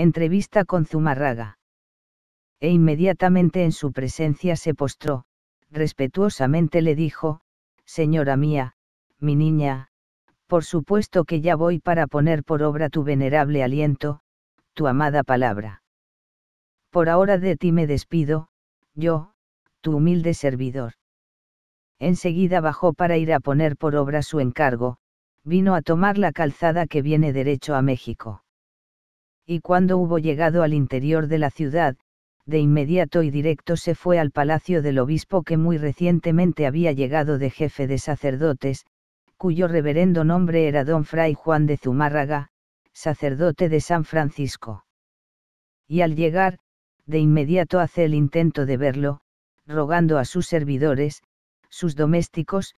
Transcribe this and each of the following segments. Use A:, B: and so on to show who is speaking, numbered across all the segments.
A: entrevista con Zumarraga. E inmediatamente en su presencia se postró, respetuosamente le dijo, Señora mía, mi niña, por supuesto que ya voy para poner por obra tu venerable aliento, tu amada palabra. Por ahora de ti me despido, yo, tu humilde servidor. Enseguida bajó para ir a poner por obra su encargo, vino a tomar la calzada que viene derecho a México y cuando hubo llegado al interior de la ciudad, de inmediato y directo se fue al palacio del obispo que muy recientemente había llegado de jefe de sacerdotes, cuyo reverendo nombre era don Fray Juan de Zumárraga, sacerdote de San Francisco. Y al llegar, de inmediato hace el intento de verlo, rogando a sus servidores, sus domésticos,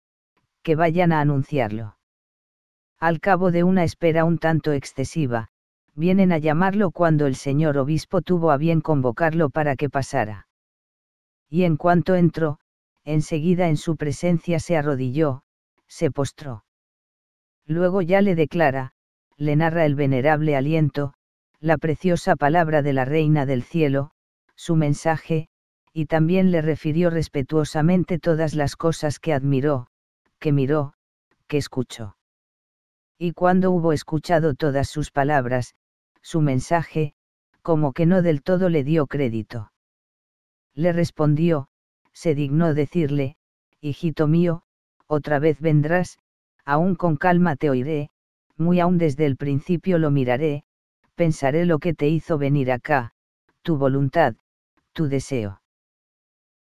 A: que vayan a anunciarlo. Al cabo de una espera un tanto excesiva, vienen a llamarlo cuando el señor obispo tuvo a bien convocarlo para que pasara. Y en cuanto entró, enseguida en su presencia se arrodilló, se postró. Luego ya le declara, le narra el venerable aliento, la preciosa palabra de la Reina del Cielo, su mensaje, y también le refirió respetuosamente todas las cosas que admiró, que miró, que escuchó. Y cuando hubo escuchado todas sus palabras, su mensaje, como que no del todo le dio crédito. Le respondió, se dignó decirle, hijito mío, otra vez vendrás, aún con calma te oiré, muy aún desde el principio lo miraré, pensaré lo que te hizo venir acá, tu voluntad, tu deseo.